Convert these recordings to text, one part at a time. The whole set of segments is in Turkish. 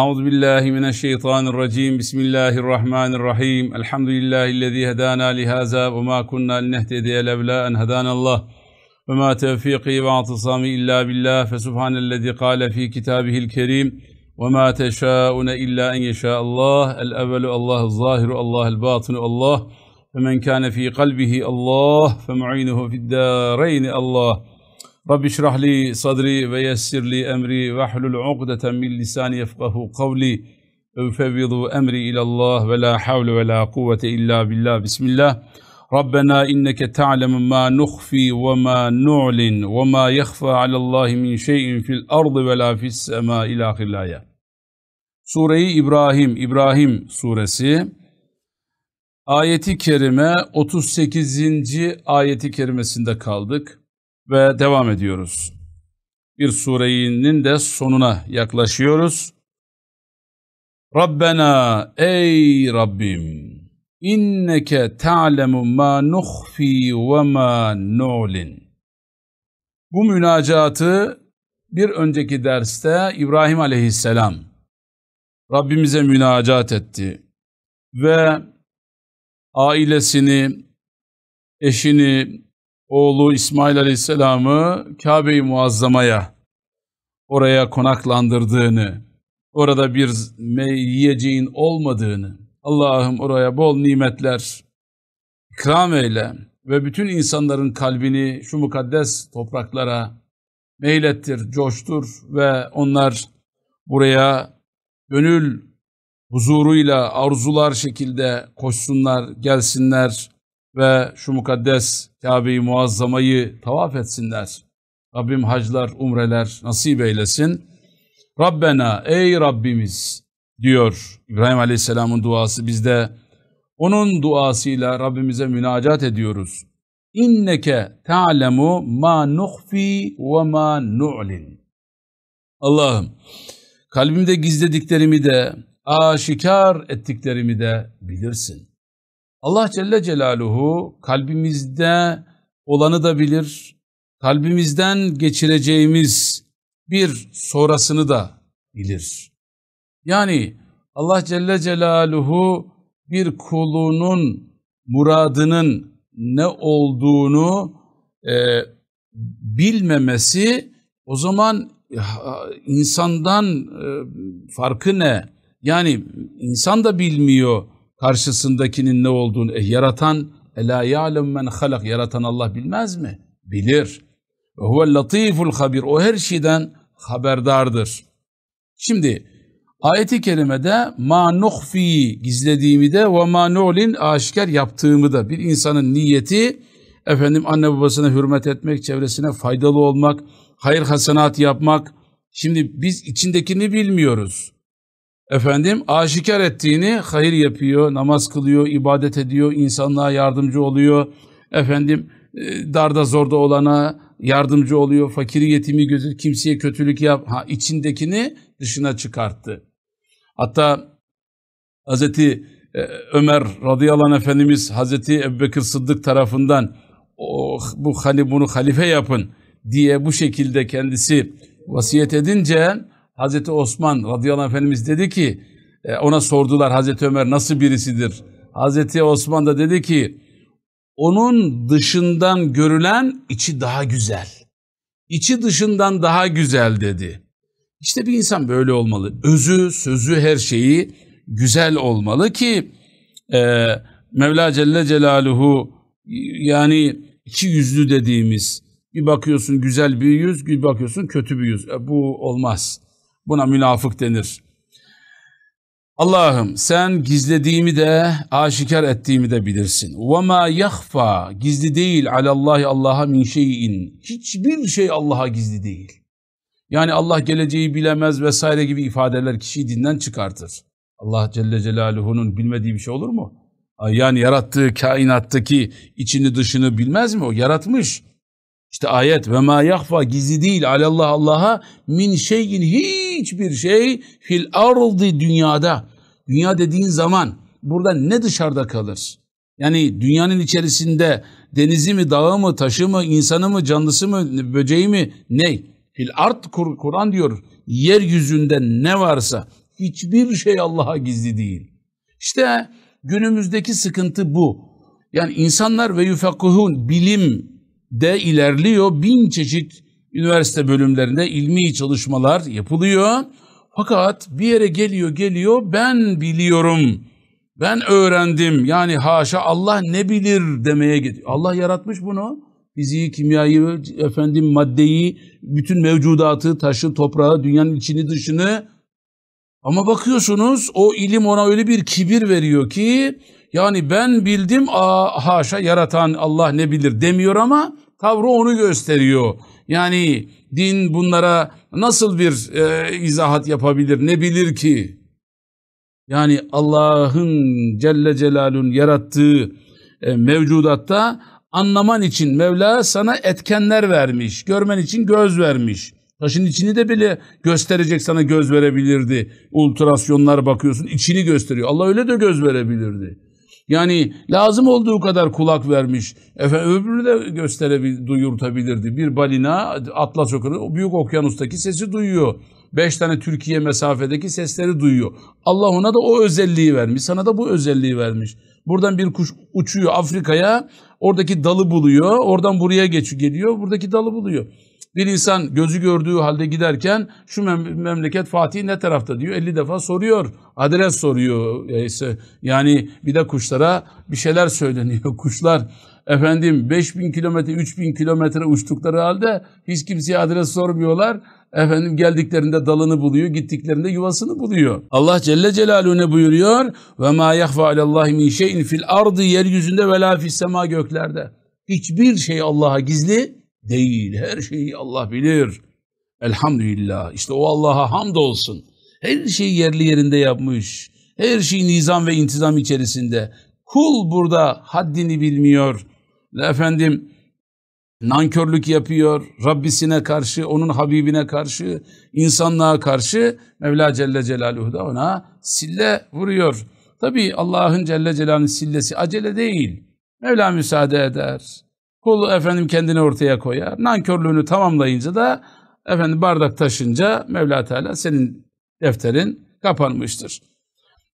أعوذ بالله من الشيطان الرجيم بسم الله الرحمن الرحيم الحمد لله الذي هدانا لهذا وما كنا لنهتدي لولا أن هدانا الله وما توفيقي واعتصامي إلا بالله فسبحان الذي قال في كتابه الكريم وما تشاءون إلا أن يشاء الله الأول الله الظاهر الله الباطن الله فمن كان في قلبه الله فمعينه في الدارين الله Rabbi şrah li sadri ve yessir li emri ve hlul uqdeten min lisani yefkahu kavli evfevvidu emri ilallah ve la havle ve la kuvvete illa billah bismillah Rabbena inneke ta'lemu ma nukhfi ve ma nu'lin ve ma yakhfa alallahi min şeyin fil ardı ve la fis sema ila khillaya Sure-i İbrahim, İbrahim suresi ayeti kerime 38. ayeti kerimesinde kaldık ve devam ediyoruz. Bir sureyinin de sonuna yaklaşıyoruz. Rabbena ey Rabbim inneke ta'lemu ma nuhfi ve ma nu'lin. Bu münacatı bir önceki derste İbrahim aleyhisselam Rabbimize münacat etti ve ailesini, eşini, oğlu İsmail Aleyhisselam'ı Kabe-i Muazzama'ya oraya konaklandırdığını, orada bir yiyeceğin olmadığını, Allah'ım oraya bol nimetler ikram eyle ve bütün insanların kalbini şu mukaddes topraklara meylettir, coştur ve onlar buraya gönül huzuruyla arzular şekilde koşsunlar, gelsinler, ve şu mukaddes Kabe-i Muazzama'yı tavaf etsinler. Rabbim haclar, umreler nasip eylesin. Rabbena ey Rabbimiz diyor İbrahim Aleyhisselam'ın duası. Biz de onun duasıyla Rabbimize münacat ediyoruz. İnneke ta'lemu ma nuhfi ve ma nu'lin. Allah'ım kalbimde gizlediklerimi de aşikar ettiklerimi de bilirsin. Allah Celle Celaluhu kalbimizde olanı da bilir, kalbimizden geçireceğimiz bir sonrasını da bilir. Yani Allah Celle Celaluhu bir kulunun muradının ne olduğunu e, bilmemesi o zaman e, insandan e, farkı ne? Yani insan da bilmiyor karşısındakinin ne olduğunu e, yaratan ela ya'lem men halak yaratan Allah bilmez mi? Bilir. Ve huvel latiful habir o her şeyden haberdardır. Şimdi ayeti kerimede ma nuhfi gizlediğimi de ve ma nu'lin aşikar yaptığımı da bir insanın niyeti efendim anne babasına hürmet etmek, çevresine faydalı olmak, hayır hasenat yapmak. Şimdi biz içindekini bilmiyoruz efendim aşikar ettiğini hayır yapıyor, namaz kılıyor, ibadet ediyor, insanlığa yardımcı oluyor. Efendim e, darda zorda olana yardımcı oluyor, fakiri yetimi gözü kimseye kötülük yap. Ha içindekini dışına çıkarttı. Hatta Hazreti e, Ömer radıyallahu anh Efendimiz Hazreti Ebubekir Sıddık tarafından oh, bu hani bunu halife yapın diye bu şekilde kendisi vasiyet edince Hazreti Osman radıyallahu anh Efendimiz dedi ki e, ona sordular Hazreti Ömer nasıl birisidir? Hazreti Osman da dedi ki onun dışından görülen içi daha güzel. İçi dışından daha güzel dedi. İşte bir insan böyle olmalı. Özü, sözü, her şeyi güzel olmalı ki e, Mevla Celle Celaluhu yani iki yüzlü dediğimiz bir bakıyorsun güzel bir yüz, bir bakıyorsun kötü bir yüz. E, bu olmaz. Buna münafık denir. Allah'ım sen gizlediğimi de aşikar ettiğimi de bilirsin. وَمَا يَخْفَى Gizli değil alallahi Allah'a min şeyin. Hiçbir şey Allah'a gizli değil. Yani Allah geleceği bilemez vesaire gibi ifadeler kişiyi dinden çıkartır. Allah Celle Celaluhu'nun bilmediği bir şey olur mu? Yani yarattığı kainattaki içini dışını bilmez mi o? Yaratmış. İşte ayet ve ma yahfa gizli değil alallah Allah'a min şeyin hiçbir şey fil ardı dünyada. Dünya dediğin zaman burada ne dışarıda kalır? Yani dünyanın içerisinde denizi mi, dağı mı, taşı mı, insanı mı, canlısı mı, böceği mi, ne? Fil art kur Kur'an diyor. Yeryüzünde ne varsa hiçbir şey Allah'a gizli değil. İşte günümüzdeki sıkıntı bu. Yani insanlar ve yufakkuhun bilim de ilerliyor. Bin çeşit üniversite bölümlerinde ilmi çalışmalar yapılıyor. Fakat bir yere geliyor geliyor ben biliyorum, ben öğrendim. Yani haşa Allah ne bilir demeye gidiyor. Allah yaratmış bunu. Fiziği, kimyayı, efendim maddeyi, bütün mevcudatı, taşı, toprağı, dünyanın içini dışını. Ama bakıyorsunuz o ilim ona öyle bir kibir veriyor ki yani ben bildim aa, haşa yaratan Allah ne bilir demiyor ama tavrı onu gösteriyor. Yani din bunlara nasıl bir e, izahat yapabilir ne bilir ki? Yani Allah'ın Celle Celal'ün yarattığı e, mevcudatta anlaman için Mevla sana etkenler vermiş, görmen için göz vermiş. Taşın içini de bile gösterecek sana göz verebilirdi. Ultrasyonlar bakıyorsun içini gösteriyor. Allah öyle de göz verebilirdi. Yani lazım olduğu kadar kulak vermiş. Efendim öbürü de gösterebil, duyurtabilirdi. Bir balina Atlas Okyanus, Büyük Okyanus'taki sesi duyuyor. Beş tane Türkiye mesafedeki sesleri duyuyor. Allah ona da o özelliği vermiş. Sana da bu özelliği vermiş. Buradan bir kuş uçuyor Afrika'ya. Oradaki dalı buluyor. Oradan buraya geçiyor, geliyor. Buradaki dalı buluyor. Bir insan gözü gördüğü halde giderken şu memleket Fatih ne tarafta diyor 50 defa soruyor. Adres soruyor. Yani bir de kuşlara bir şeyler söyleniyor. Kuşlar efendim 5000 kilometre 3000 kilometre uçtukları halde hiç kimseye adres sormuyorlar. Efendim geldiklerinde dalını buluyor, gittiklerinde yuvasını buluyor. Allah Celle Celaluhu ne buyuruyor? Ve ma yahfa alallahi min şeyin fil ardı yeryüzünde ve la fis sema göklerde. Hiçbir şey Allah'a gizli değil. Her şeyi Allah bilir. Elhamdülillah. İşte o Allah'a hamdolsun. Her şeyi yerli yerinde yapmış. Her şey nizam ve intizam içerisinde. Kul burada haddini bilmiyor. Efendim nankörlük yapıyor. Rabbisine karşı, onun Habibine karşı, insanlığa karşı Mevla Celle Celaluhu da ona sille vuruyor. Tabi Allah'ın Celle Celaluhu'nun sillesi acele değil. Mevla müsaade eder. Kul efendim kendini ortaya koyar. Nankörlüğünü tamamlayınca da efendim bardak taşınca Mevla Teala senin defterin kapanmıştır.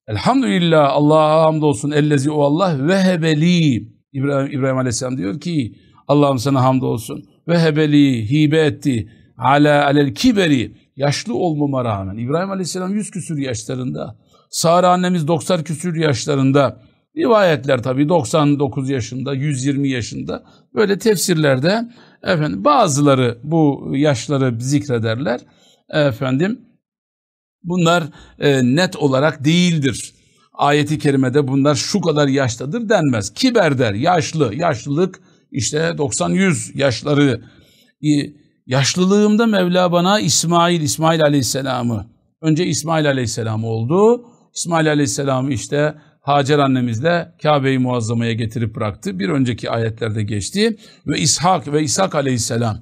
Elhamdülillah Allah'a hamdolsun ellezi o Allah vehebeli İbrahim, İbrahim Aleyhisselam diyor ki Allah'ım sana hamdolsun vehebeli hibe etti ala alel kiberi yaşlı olmama rağmen İbrahim Aleyhisselam yüz küsür yaşlarında Sara annemiz 90 küsür yaşlarında Rivayetler tabii 99 yaşında, 120 yaşında böyle tefsirlerde efendim bazıları bu yaşları zikrederler. Efendim bunlar e, net olarak değildir. Ayeti kerimede bunlar şu kadar yaştadır denmez. Kiber der, yaşlı, yaşlılık işte 90-100 yaşları. Yaşlılığımda Mevla bana İsmail, İsmail Aleyhisselam'ı, önce İsmail Aleyhisselam oldu. İsmail Aleyhisselam'ı işte Hacer annemizle kabe Muazzama'ya getirip bıraktı. Bir önceki ayetlerde geçti. Ve İshak ve İshak aleyhisselam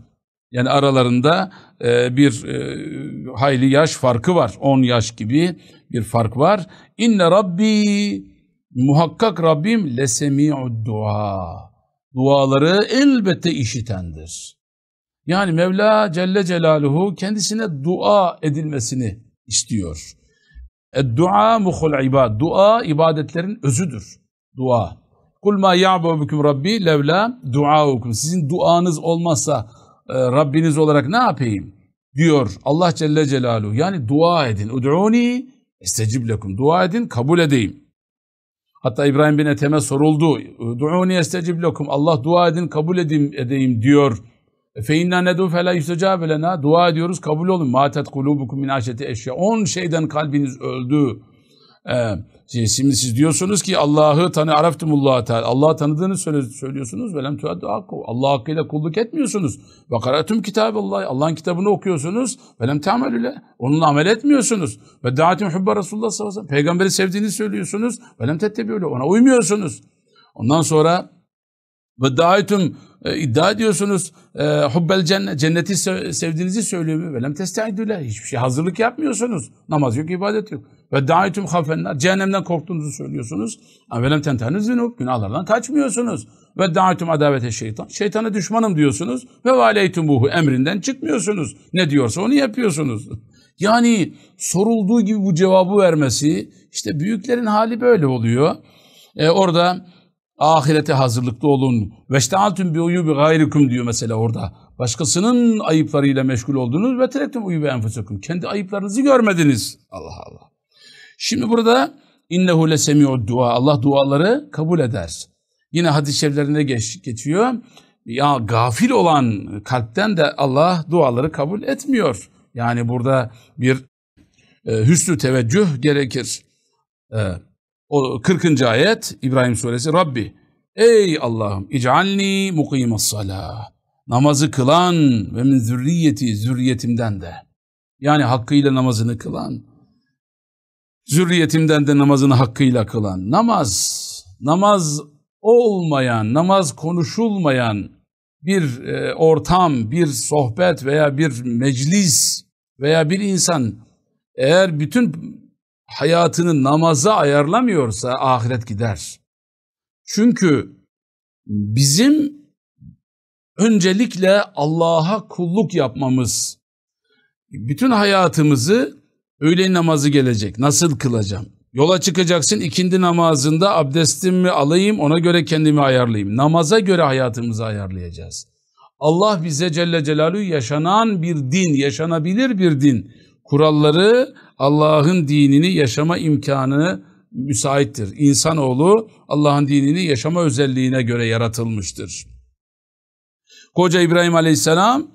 yani aralarında e, bir e, hayli yaş farkı var. 10 yaş gibi bir fark var. İnne Rabbi muhakkak Rabbim lesemi'ud dua. Duaları elbette işitendir. Yani Mevla Celle Celaluhu kendisine dua edilmesini istiyor. Dua muhul ibad. Dua ibadetlerin özüdür. Dua. Kul ma ya'bu bikum rabbi levla duaukum. Sizin duanız olmazsa e, Rabbiniz olarak ne yapayım? Diyor Allah Celle Celaluhu. Yani dua edin. Ud'uni estecib lekum. Dua edin kabul edeyim. Hatta İbrahim bin Ethem'e soruldu. Ud'uni estecib lekum. Allah dua edin kabul edeyim, edeyim diyor فَاِنَّا نَدُوا فَلَا يُسْتَجَابَ لَنَا Dua ediyoruz, kabul olun. مَاتَتْ قُلُوبُكُمْ مِنْ عَشَةِ eşya. On şeyden kalbiniz öldü. Ee, şimdi siz diyorsunuz ki Allah'ı tanı, araftumullah'a teala. Allah'ı tanıdığını söylüyorsunuz. وَلَمْ تُعَدُّ حَقُّ Allah hakkıyla kulluk etmiyorsunuz. وَقَرَأَتُمْ كِتَابَ اللّٰهِ Allah'ın kitabını okuyorsunuz. وَلَمْ تَعْمَلُ Onunla amel etmiyorsunuz. وَدَّعَتُمْ حُبَّ Resulullah sallallahu aleyhi ve sellem. Peygamberi sevdiğini söylüyorsunuz. وَلَمْ tettebiyle Ona uymuyorsunuz. Ondan sonra ve daetum e, iddia ediyorsunuz e, hubbel cennet, cenneti sevdiğinizi söylüyor mu? Velem testa'idüle. Hiçbir şey hazırlık yapmıyorsunuz. Namaz yok, ibadet yok. Ve daetum hafenler. Cehennemden korktuğunuzu söylüyorsunuz. Velem tentenüz zünub. Günahlardan kaçmıyorsunuz. Ve daetum adavete şeytan. Şeytana düşmanım diyorsunuz. Ve valeytum buhu emrinden çıkmıyorsunuz. Ne diyorsa onu yapıyorsunuz. Yani sorulduğu gibi bu cevabı vermesi işte büyüklerin hali böyle oluyor. E, orada Ahirete hazırlıklı olun. Veştealtun bi bir gayrikum diyor mesela orada. Başkasının ayıplarıyla meşgul oldunuz ve terektum bir enfusukum. Kendi ayıplarınızı görmediniz. Allah Allah. Şimdi burada innehu lesemi'ud dua. Allah duaları kabul eder. Yine hadis-i şeriflerinde geç, geçiyor. Ya gafil olan kalpten de Allah duaları kabul etmiyor. Yani burada bir e, hüsnü teveccüh gerekir. Evet. O 40. ayet İbrahim suresi Rabbi Ey Allah'ım icalni mukimas salah namazı kılan ve min zürriyeti zürriyetimden de yani hakkıyla namazını kılan zürriyetimden de namazını hakkıyla kılan namaz namaz olmayan namaz konuşulmayan bir e, ortam bir sohbet veya bir meclis veya bir insan eğer bütün hayatını namaza ayarlamıyorsa ahiret gider. Çünkü bizim öncelikle Allah'a kulluk yapmamız, bütün hayatımızı öğle namazı gelecek, nasıl kılacağım? Yola çıkacaksın ikindi namazında abdestimi alayım ona göre kendimi ayarlayayım. Namaza göre hayatımızı ayarlayacağız. Allah bize Celle Celaluhu yaşanan bir din, yaşanabilir bir din kuralları Allah'ın dinini yaşama imkanını müsaittir. İnsanoğlu Allah'ın dinini yaşama özelliğine göre yaratılmıştır. Koca İbrahim aleyhisselam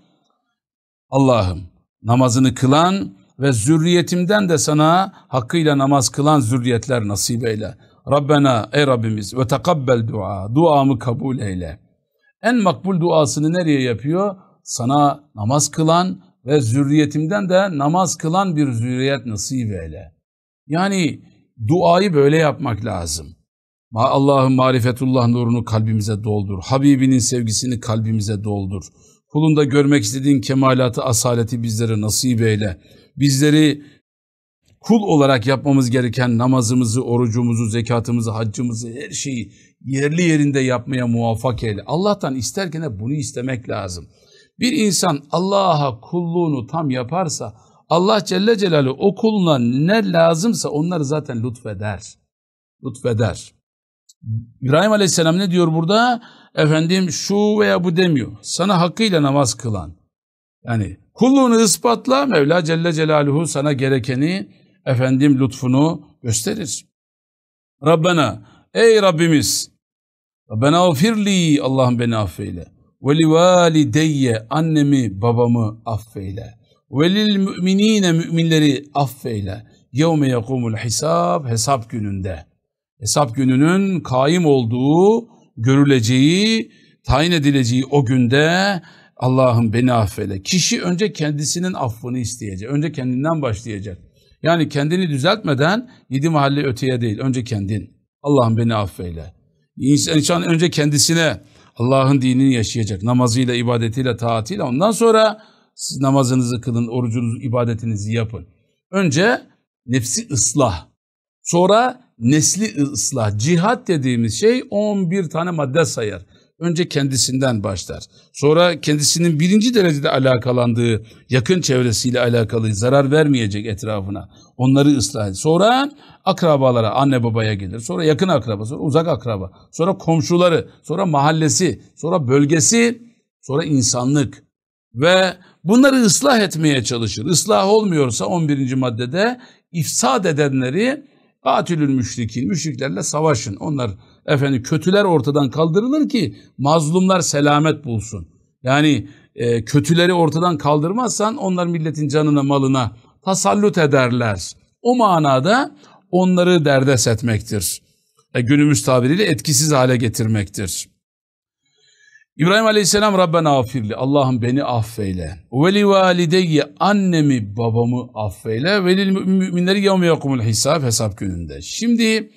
Allah'ım namazını kılan ve zürriyetimden de sana hakkıyla namaz kılan zürriyetler nasip eyle. Rabbena ey Rabbimiz ve takabbel dua, duamı kabul eyle. En makbul duasını nereye yapıyor? Sana namaz kılan ve zürriyetimden de namaz kılan bir zürriyet nasip eyle. Yani duayı böyle yapmak lazım. Allah'ın marifetullah nurunu kalbimize doldur. Habibinin sevgisini kalbimize doldur. Kulunda görmek istediğin kemalatı, asaleti bizlere nasip eyle. Bizleri kul olarak yapmamız gereken namazımızı, orucumuzu, zekatımızı, haccımızı, her şeyi yerli yerinde yapmaya muvaffak eyle. Allah'tan isterken de bunu istemek lazım. Bir insan Allah'a kulluğunu tam yaparsa Allah Celle Celaluhu o kuluna ne lazımsa onları zaten lütfeder. Lütfeder. İbrahim Aleyhisselam ne diyor burada? Efendim şu veya bu demiyor. Sana hakkıyla namaz kılan. Yani kulluğunu ispatla Mevla Celle Celaluhu sana gerekeni efendim lütfunu gösterir. Rabbena ey Rabbimiz Rabbena ufirli Allah'ım beni affeyle. Ve valideyye annemi babamı affeyle. Ve lil müminine müminleri affeyle. Yevme yakumul hisab hesap gününde. Hesap gününün kaim olduğu, görüleceği, tayin edileceği o günde Allah'ım beni affeyle. Kişi önce kendisinin affını isteyecek. Önce kendinden başlayacak. Yani kendini düzeltmeden yedi mahalle öteye değil. Önce kendin. Allah'ım beni affeyle. İnsan önce kendisine Allah'ın dinini yaşayacak. Namazıyla, ibadetiyle, taatiyle. Ondan sonra siz namazınızı kılın, orucunuzu, ibadetinizi yapın. Önce nefsi ıslah. Sonra nesli ıslah. Cihat dediğimiz şey 11 tane madde sayar önce kendisinden başlar. Sonra kendisinin birinci derecede alakalandığı yakın çevresiyle alakalı zarar vermeyecek etrafına. Onları ıslah eder. Sonra akrabalara, anne babaya gelir. Sonra yakın akraba, sonra uzak akraba, sonra komşuları, sonra mahallesi, sonra bölgesi, sonra insanlık. Ve bunları ıslah etmeye çalışır. Islah olmuyorsa 11. maddede ifsad edenleri Katülül müşrikin, müşriklerle savaşın. Onlar efendim kötüler ortadan kaldırılır ki mazlumlar selamet bulsun. Yani e, kötüleri ortadan kaldırmazsan onlar milletin canına malına tasallut ederler. O manada onları derdest etmektir. E, günümüz tabiriyle etkisiz hale getirmektir. İbrahim Aleyhisselam Rabbena affirli. Allah'ım beni affeyle. Ve li annemi babamı affeyle. Ve müminleri yevme yakumul hisab hesap gününde. Şimdi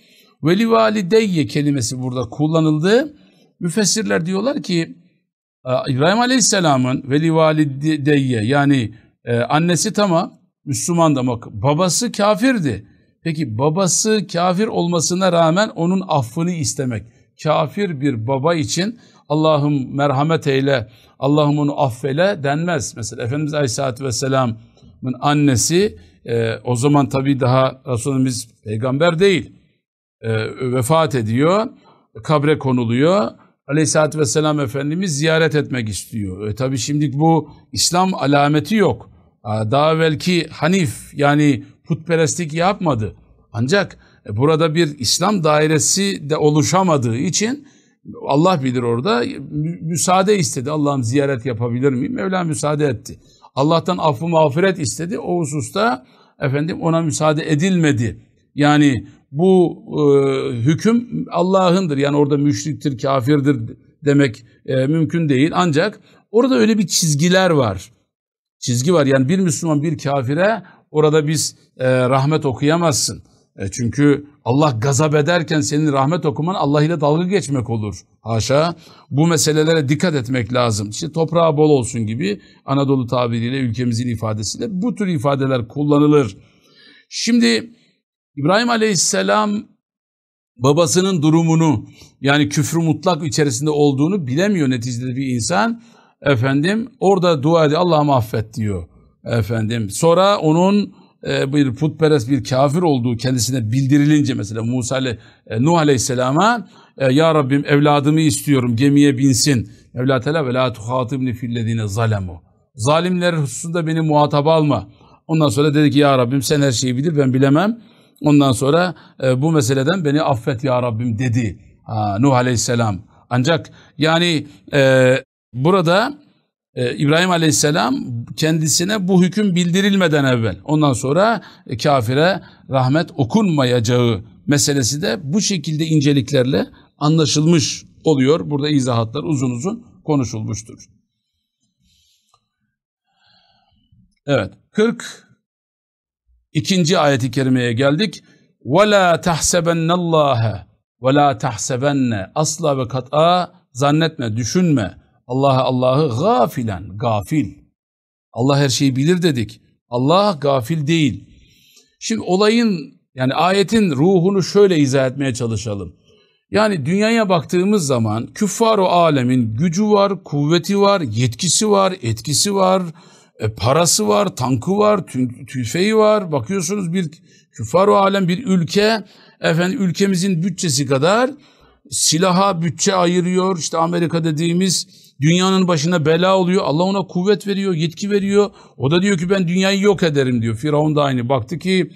Veli valideyye kelimesi burada kullanıldı. Müfessirler diyorlar ki e, İbrahim Aleyhisselam'ın veli valideyye yani e, annesi tamam Müslüman da babası kafirdi. Peki babası kafir olmasına rağmen onun affını istemek. Kafir bir baba için Allah'ım merhamet eyle, Allah'ım onu affele denmez. Mesela Efendimiz Aleyhisselatü Vesselam'ın annesi e, o zaman tabii daha Resulümüz peygamber değil e, vefat ediyor, kabre konuluyor. Aleyhisselatü Vesselam Efendimiz ziyaret etmek istiyor. E, tabii şimdi bu İslam alameti yok. E, daha belki Hanif yani putperestlik yapmadı. Ancak e, burada bir İslam dairesi de oluşamadığı için Allah bilir orada e, müsaade istedi. Allah'ım ziyaret yapabilir miyim? Mevla müsaade etti. Allah'tan affı mağfiret istedi. O hususta efendim ona müsaade edilmedi. Yani bu e, hüküm Allah'ındır. Yani orada müşriktir, kafirdir demek e, mümkün değil. Ancak orada öyle bir çizgiler var. Çizgi var. Yani bir Müslüman bir kafire orada biz e, rahmet okuyamazsın. E çünkü Allah gazap ederken senin rahmet okuman Allah ile dalga geçmek olur. Haşa. Bu meselelere dikkat etmek lazım. İşte toprağı bol olsun gibi Anadolu tabiriyle ülkemizin ifadesiyle bu tür ifadeler kullanılır. Şimdi İbrahim Aleyhisselam babasının durumunu yani küfrü mutlak içerisinde olduğunu bilemiyor neticede bir insan. Efendim orada dua ediyor Allah'ım affet diyor efendim. Sonra onun e, bir putperest bir kafir olduğu kendisine bildirilince mesela Musa ile e, Nuh aleyhisselama e, ya Rabbim evladımı istiyorum gemiye binsin. Mevla ve la tuhatibni fillezine zalemu. Zalimler hususunda beni muhatap alma. Ondan sonra dedi ki ya Rabbim sen her şeyi bilir ben bilemem. Ondan sonra e, bu meseleden beni affet ya Rabbim dedi ha, Nuh Aleyhisselam. Ancak yani e, burada e, İbrahim Aleyhisselam kendisine bu hüküm bildirilmeden evvel ondan sonra e, kafire rahmet okunmayacağı meselesi de bu şekilde inceliklerle anlaşılmış oluyor. Burada izahatlar uzun uzun konuşulmuştur. Evet 40 İkinci ayeti kerimeye geldik. وَلَا تَحْسَبَنَّ اللّٰهَ وَلَا تَحْسَبَنَّ Asla ve kat'a zannetme, düşünme. Allah'a Allah'ı gafilen, gafil. Allah her şeyi bilir dedik. Allah gafil değil. Şimdi olayın yani ayetin ruhunu şöyle izah etmeye çalışalım. Yani dünyaya baktığımız zaman küffar o alemin gücü var, kuvveti var, yetkisi var, etkisi var, e, parası var, tankı var, tü, tüfeği var. Bakıyorsunuz bir küfar o alem bir ülke, efendim ülkemizin bütçesi kadar silaha bütçe ayırıyor. İşte Amerika dediğimiz dünyanın başına bela oluyor. Allah ona kuvvet veriyor, yetki veriyor. O da diyor ki ben dünyayı yok ederim diyor. Firavun da aynı. Baktı ki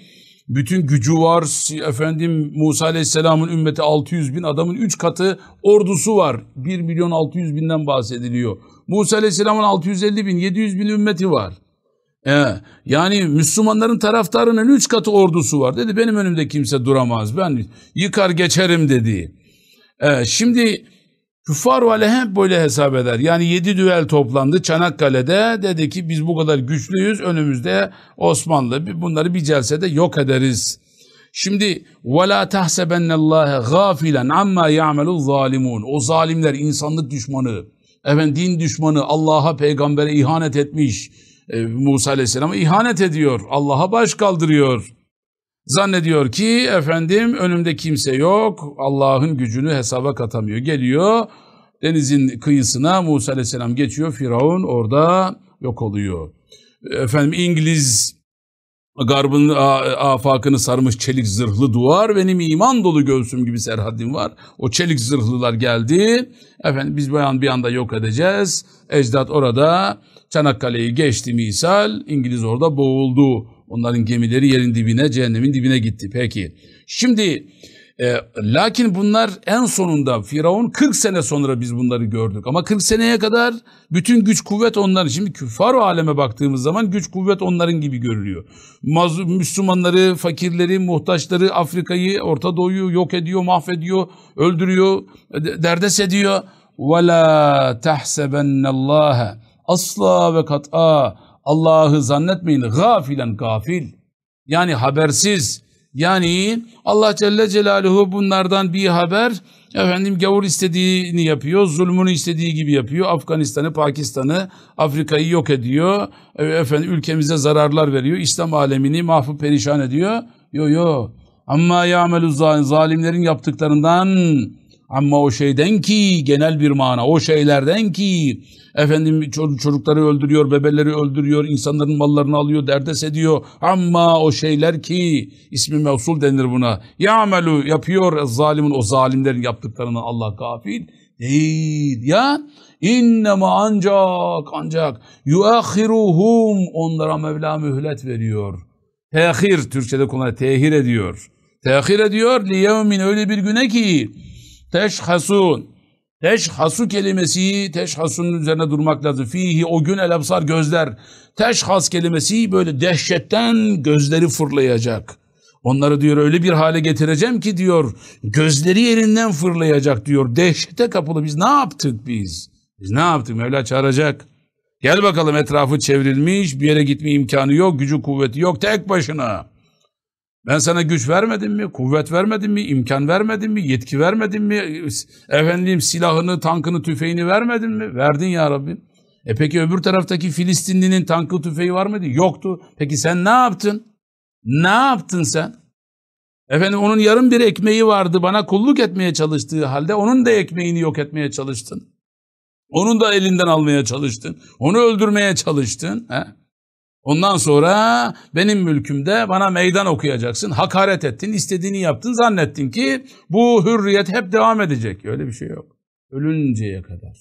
bütün gücü var. Efendim Musa Aleyhisselam'ın ümmeti 600 bin adamın 3 katı ordusu var. 1 milyon 600 binden bahsediliyor. Musa Aleyhisselam'ın 650 bin 700 bin ümmeti var. Ee, yani Müslümanların taraftarının 3 katı ordusu var. Dedi benim önümde kimse duramaz. Ben yıkar geçerim dedi. Ee, şimdi Küffar vale hep böyle hesap eder. Yani yedi düel toplandı Çanakkale'de. Dedi ki biz bu kadar güçlüyüz. Önümüzde Osmanlı. Bunları bir celsede yok ederiz. Şimdi وَلَا تَحْسَبَنَّ اللّٰهَ غَافِلًا عَمَّا يَعْمَلُ zalimun. O zalimler insanlık düşmanı, efendim, din düşmanı, Allah'a peygambere ihanet etmiş. Ee, Musa Aleyhisselam'a ihanet ediyor. Allah'a baş kaldırıyor. Zannediyor ki efendim önümde kimse yok. Allah'ın gücünü hesaba katamıyor. Geliyor denizin kıyısına Musa aleyhisselam geçiyor. Firavun orada yok oluyor. Efendim İngiliz garbın afakını sarmış çelik zırhlı duvar. Benim iman dolu göğsüm gibi serhadim var. O çelik zırhlılar geldi. Efendim biz bu an, bir anda yok edeceğiz. Ecdat orada Çanakkale'yi geçti misal. İngiliz orada boğuldu. Onların gemileri yerin dibine, cehennemin dibine gitti. Peki. Şimdi e, lakin bunlar en sonunda Firavun 40 sene sonra biz bunları gördük. Ama 40 seneye kadar bütün güç kuvvet onların. Şimdi küffar aleme baktığımız zaman güç kuvvet onların gibi görülüyor. Maz Müslümanları, fakirleri, muhtaçları, Afrika'yı, Orta Doğu'yu yok ediyor, mahvediyor, öldürüyor, e, derdest ediyor. وَلَا تَحْسَبَنَّ اللّٰهَ asla ve kat'a Allah'ı zannetmeyin gafilen gafil. Yani habersiz. Yani Allah Celle Celaluhu bunlardan bir haber efendim gavur istediğini yapıyor, zulmünü istediği gibi yapıyor. Afganistan'ı, Pakistan'ı, Afrika'yı yok ediyor. E, efendim ülkemize zararlar veriyor. İslam alemini mahvup perişan ediyor. Yo yo. Amma ya'melu zalimlerin yaptıklarından ama o şeyden ki genel bir mana, o şeylerden ki efendim çocukları öldürüyor, bebeleri öldürüyor, insanların mallarını alıyor, derdes ediyor. Ama o şeyler ki ismi mevsul denir buna. Ya'melu yapıyor zalimin o zalimlerin yaptıklarını Allah gafil değil ya. İnnemâ ancak ancak yuakhiruhum onlara Mevla mühlet veriyor. Tehir Türkçe'de kullanıyor, tehir ediyor. Tehir ediyor li yevmin öyle bir güne ki Teşhasun. Teşhasu kelimesi, teşhasunun üzerine durmak lazım. Fihi o gün el gözler. Teşhas kelimesi böyle dehşetten gözleri fırlayacak. Onları diyor öyle bir hale getireceğim ki diyor gözleri yerinden fırlayacak diyor. Dehşete kapılı biz ne yaptık biz? Biz ne yaptık Mevla çağıracak. Gel bakalım etrafı çevrilmiş bir yere gitme imkanı yok gücü kuvveti yok tek başına. Ben sana güç vermedim mi, kuvvet vermedim mi, imkan vermedim mi, yetki vermedim mi, efendim silahını, tankını, tüfeğini vermedim mi? Verdin ya Rabbim. E peki öbür taraftaki Filistinlinin tankı, tüfeği var mıydı? Yoktu. Peki sen ne yaptın? Ne yaptın sen? Efendim onun yarım bir ekmeği vardı bana kulluk etmeye çalıştığı halde onun da ekmeğini yok etmeye çalıştın. Onun da elinden almaya çalıştın. Onu öldürmeye çalıştın. He? Ondan sonra benim mülkümde bana meydan okuyacaksın, hakaret ettin, istediğini yaptın, zannettin ki bu hürriyet hep devam edecek. Öyle bir şey yok. Ölünceye kadar.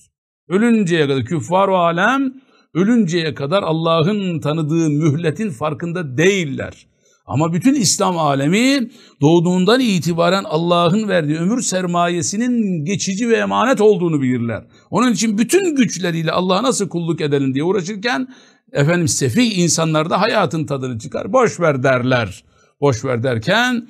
Ölünceye kadar küffar o alem ölünceye kadar Allah'ın tanıdığı mühletin farkında değiller. Ama bütün İslam alemi doğduğundan itibaren Allah'ın verdiği ömür sermayesinin geçici ve emanet olduğunu bilirler. Onun için bütün güçleriyle Allah'a nasıl kulluk edelim diye uğraşırken efendim sefih insanlarda hayatın tadını çıkar. Boş ver derler. Boş ver derken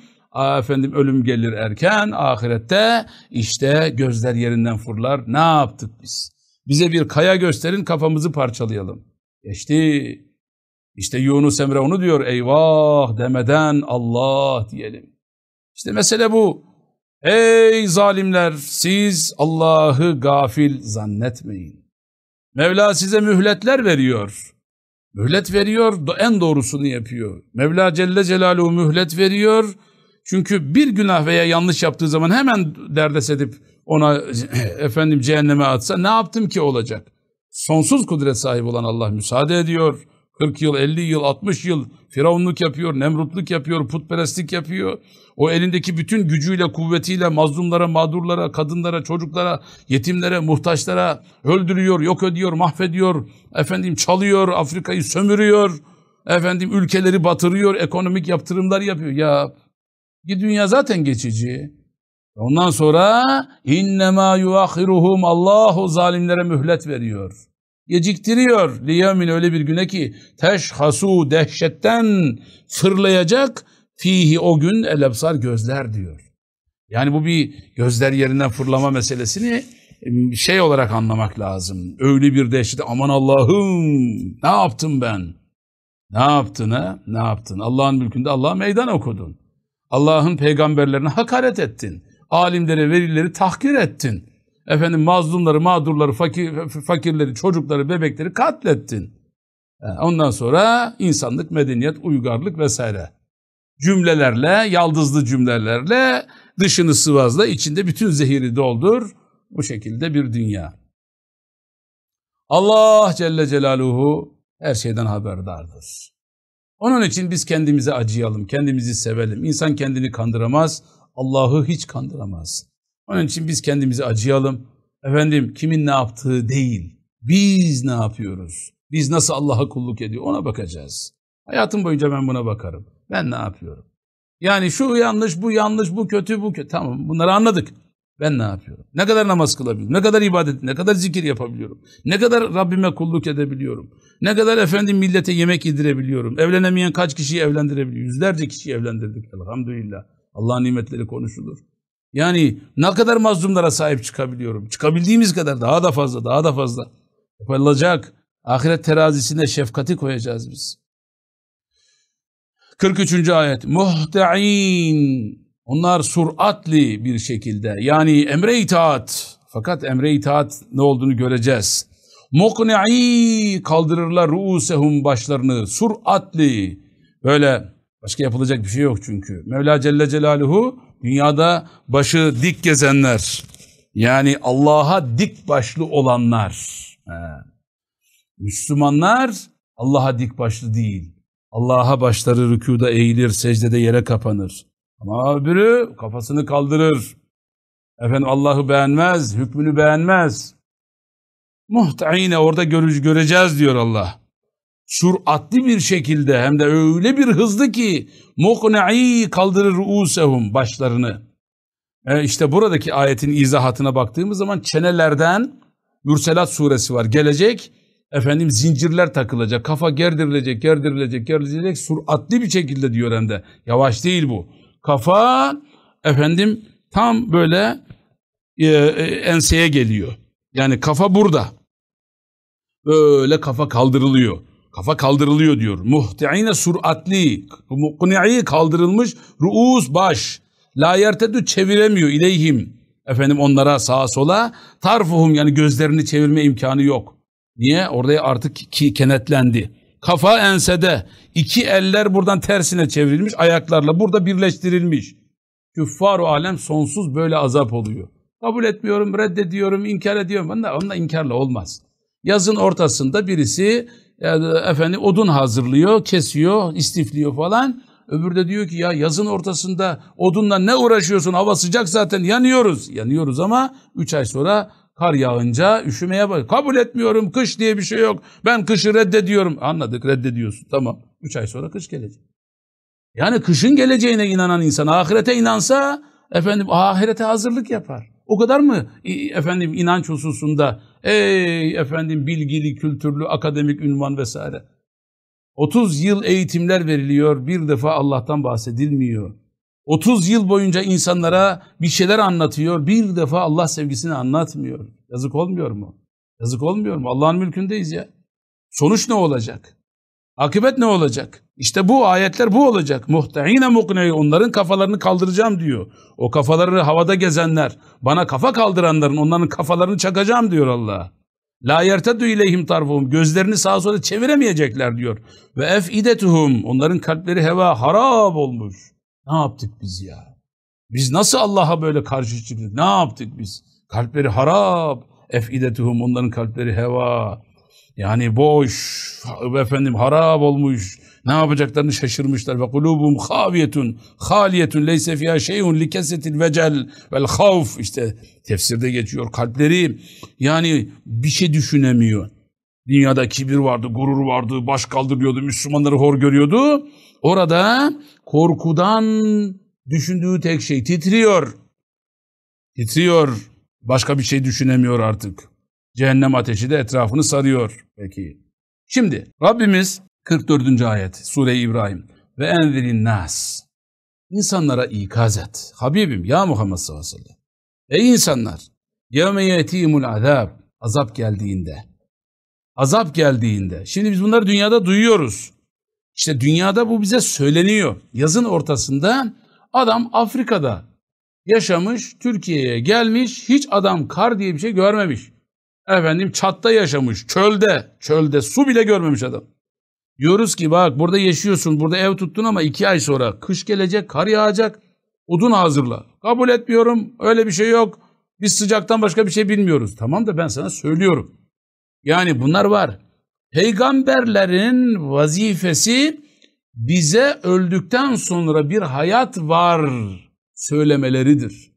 efendim ölüm gelir erken ahirette işte gözler yerinden fırlar. Ne yaptık biz? Bize bir kaya gösterin kafamızı parçalayalım. Geçti. İşte Yunus Emre onu diyor eyvah demeden Allah diyelim. İşte mesele bu. Ey zalimler siz Allah'ı gafil zannetmeyin. Mevla size mühletler veriyor. Mühlet veriyor, en doğrusunu yapıyor. Mevla Celle Celaluhu mühlet veriyor. Çünkü bir günah veya yanlış yaptığı zaman hemen derdest edip ona efendim cehenneme atsa ne yaptım ki olacak? Sonsuz kudret sahibi olan Allah müsaade ediyor. 40 yıl, 50 yıl, 60 yıl firavunluk yapıyor, nemrutluk yapıyor, putperestlik yapıyor. O elindeki bütün gücüyle, kuvvetiyle mazlumlara, mağdurlara, kadınlara, çocuklara, yetimlere, muhtaçlara öldürüyor, yok ediyor, mahvediyor. Efendim çalıyor, Afrika'yı sömürüyor. Efendim ülkeleri batırıyor, ekonomik yaptırımlar yapıyor. Ya ki dünya zaten geçici. Ondan sonra innema yuahiruhum Allahu zalimlere mühlet veriyor geciktiriyor. Liyamin öyle bir güne ki teşhasu dehşetten fırlayacak fihi o gün elebsar gözler diyor. Yani bu bir gözler yerinden fırlama meselesini e, şey olarak anlamak lazım. Öyle bir dehşet aman Allah'ım ne yaptım ben? Ne yaptın ha? Ne yaptın? Allah'ın mülkünde Allah'a meydan okudun. Allah'ın peygamberlerine hakaret ettin. Alimlere, verileri tahkir ettin. Efendim mazlumları, mağdurları, fakir, fakirleri, çocukları, bebekleri katlettin. Ondan sonra insanlık, medeniyet, uygarlık vesaire. Cümlelerle, yaldızlı cümlelerle dışını sıvazla, içinde bütün zehiri doldur. Bu şekilde bir dünya. Allah Celle Celaluhu her şeyden haberdardır. Onun için biz kendimize acıyalım, kendimizi sevelim. İnsan kendini kandıramaz, Allah'ı hiç kandıramaz. Onun için biz kendimizi acıyalım. Efendim kimin ne yaptığı değil, biz ne yapıyoruz? Biz nasıl Allah'a kulluk ediyor ona bakacağız. Hayatım boyunca ben buna bakarım. Ben ne yapıyorum? Yani şu yanlış, bu yanlış, bu kötü, bu kötü. Tamam bunları anladık. Ben ne yapıyorum? Ne kadar namaz kılabiliyorum? Ne kadar ibadet, ne kadar zikir yapabiliyorum? Ne kadar Rabbime kulluk edebiliyorum? Ne kadar efendim millete yemek yedirebiliyorum? Evlenemeyen kaç kişiyi evlendirebiliyor? Yüzlerce kişiyi evlendirdik elhamdülillah. Allah'ın nimetleri konuşulur. Yani ne kadar mazlumlara sahip çıkabiliyorum? Çıkabildiğimiz kadar daha da fazla, daha da fazla. Yapılacak. Ahiret terazisine şefkati koyacağız biz. 43. ayet. Muhta'in. Onlar suratli bir şekilde. Yani emre itaat. Fakat emre itaat ne olduğunu göreceğiz. Mukni'i kaldırırlar ruusehum başlarını. Suratli. Böyle başka yapılacak bir şey yok çünkü. Mevla Celle Celaluhu Dünyada başı dik gezenler. Yani Allah'a dik başlı olanlar. Müslümanlar Allah'a dik başlı değil. Allah'a başları rükuda eğilir, secdede yere kapanır. Ama öbürü kafasını kaldırır. Efendim Allah'ı beğenmez, hükmünü beğenmez. Muhta'ine orada göreceğiz diyor Allah süratli bir şekilde hem de öyle bir hızlı ki mukne'i kaldırır usehum başlarını. E işte buradaki ayetin izahatına baktığımız zaman çenelerden Mürselat suresi var. Gelecek efendim zincirler takılacak, kafa gerdirilecek, gerdirilecek, gerdirilecek süratli bir şekilde diyor hem de. Yavaş değil bu. Kafa efendim tam böyle e, e, enseye geliyor. Yani kafa burada. Böyle kafa kaldırılıyor. Kafa kaldırılıyor diyor. Muhti'ine suratli. Mukni'i kaldırılmış. Ruus baş. La yertedü çeviremiyor ileyhim. Efendim onlara sağa sola. Tarfuhum yani gözlerini çevirme imkanı yok. Niye? Orada artık ki kenetlendi. Kafa ensede. iki eller buradan tersine çevrilmiş. Ayaklarla burada birleştirilmiş. Küffar-ı alem sonsuz böyle azap oluyor. Kabul etmiyorum, reddediyorum, inkar ediyorum. Onunla, onunla inkarla olmaz. Yazın ortasında birisi efendim odun hazırlıyor, kesiyor, istifliyor falan. Öbürü de diyor ki ya yazın ortasında odunla ne uğraşıyorsun hava sıcak zaten yanıyoruz. Yanıyoruz ama 3 ay sonra kar yağınca üşümeye bak. Kabul etmiyorum kış diye bir şey yok. Ben kışı reddediyorum. Anladık reddediyorsun tamam. 3 ay sonra kış gelecek. Yani kışın geleceğine inanan insan ahirete inansa efendim ahirete hazırlık yapar. O kadar mı efendim inanç hususunda Ey efendim bilgili, kültürlü, akademik ünvan vesaire. 30 yıl eğitimler veriliyor, bir defa Allah'tan bahsedilmiyor. 30 yıl boyunca insanlara bir şeyler anlatıyor, bir defa Allah sevgisini anlatmıyor. Yazık olmuyor mu? Yazık olmuyor mu? Allah'ın mülkündeyiz ya. Sonuç ne olacak? Akıbet ne olacak? İşte bu ayetler bu olacak. Muhtehine mukneyi onların kafalarını kaldıracağım diyor. O kafaları havada gezenler, bana kafa kaldıranların onların kafalarını çakacağım diyor Allah. La yertedü ileyhim tarfuhum. Gözlerini sağa sola çeviremeyecekler diyor. Ve efidetuhum. Onların kalpleri heva harap olmuş. Ne yaptık biz ya? Biz nasıl Allah'a böyle karşı çıktık? Ne yaptık biz? Kalpleri harap. Efidetuhum. Onların kalpleri heva. Yani boş, efendim harap olmuş, ne yapacaklarını şaşırmışlar. Ve kulubum haviyetun, haliyetun, leyse fiyâ şeyhun likesetil vecel vel havf. İşte tefsirde geçiyor kalpleri. Yani bir şey düşünemiyor. Dünyada kibir vardı, gurur vardı, baş kaldırıyordu, Müslümanları hor görüyordu. Orada korkudan düşündüğü tek şey titriyor. Titriyor. Başka bir şey düşünemiyor artık. Cehennem ateşi de etrafını sarıyor. Peki. Şimdi Rabbimiz 44. ayet Sure-i İbrahim. Ve enzirin nas. İnsanlara ikaz et. Habibim ya Muhammed sallallahu aleyhi ve sellem. Ey insanlar. Yevme yetihimul azab. Azap geldiğinde. Azap geldiğinde. Şimdi biz bunları dünyada duyuyoruz. İşte dünyada bu bize söyleniyor. Yazın ortasında adam Afrika'da yaşamış, Türkiye'ye gelmiş, hiç adam kar diye bir şey görmemiş. Efendim çatta yaşamış, çölde, çölde su bile görmemiş adam. Diyoruz ki bak burada yaşıyorsun, burada ev tuttun ama iki ay sonra kış gelecek, kar yağacak, odun hazırla. Kabul etmiyorum, öyle bir şey yok. Biz sıcaktan başka bir şey bilmiyoruz. Tamam da ben sana söylüyorum. Yani bunlar var. Peygamberlerin vazifesi bize öldükten sonra bir hayat var söylemeleridir.